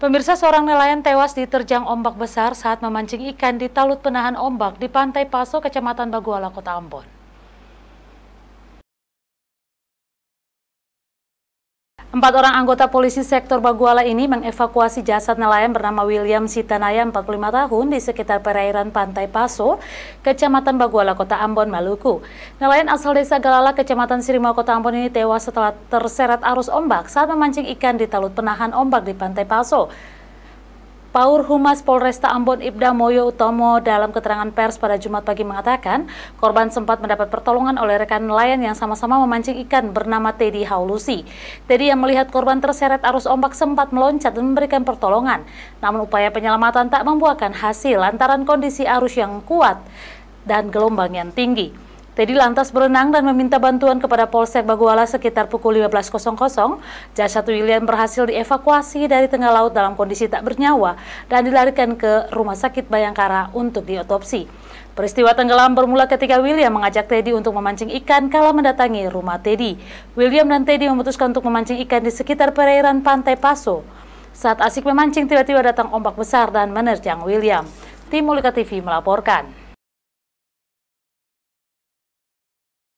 Pemirsa seorang nelayan tewas diterjang ombak besar saat memancing ikan di talut penahan ombak di Pantai Paso, Kecamatan Baguala, Kota Ambon. Empat orang anggota polisi sektor Baguala ini mengevakuasi jasad nelayan bernama William Sitanaya, 45 tahun, di sekitar perairan Pantai Paso, Kecamatan Baguala, Kota Ambon, Maluku. Nelayan asal desa Galala, Kecamatan Sirimau, Kota Ambon ini tewas setelah terseret arus ombak saat memancing ikan di talut penahan ombak di Pantai Paso. Paur Humas Polresta Ambon Ibda Moyo Utomo dalam keterangan pers pada Jumat pagi mengatakan, korban sempat mendapat pertolongan oleh rekan nelayan yang sama-sama memancing ikan bernama Teddy Haulusi. Teddy yang melihat korban terseret arus ombak sempat meloncat dan memberikan pertolongan. Namun upaya penyelamatan tak membuahkan hasil lantaran kondisi arus yang kuat dan gelombang yang tinggi. Teddy lantas berenang dan meminta bantuan kepada Polsek Baguala sekitar pukul 15.00. Jasad William berhasil dievakuasi dari tengah laut dalam kondisi tak bernyawa dan dilarikan ke Rumah Sakit Bayangkara untuk diotopsi. Peristiwa tenggelam bermula ketika William mengajak Teddy untuk memancing ikan kala mendatangi rumah Teddy. William dan Teddy memutuskan untuk memancing ikan di sekitar perairan Pantai Paso. Saat asik memancing, tiba-tiba datang ombak besar dan menerjang William. Tim Mulika TV melaporkan.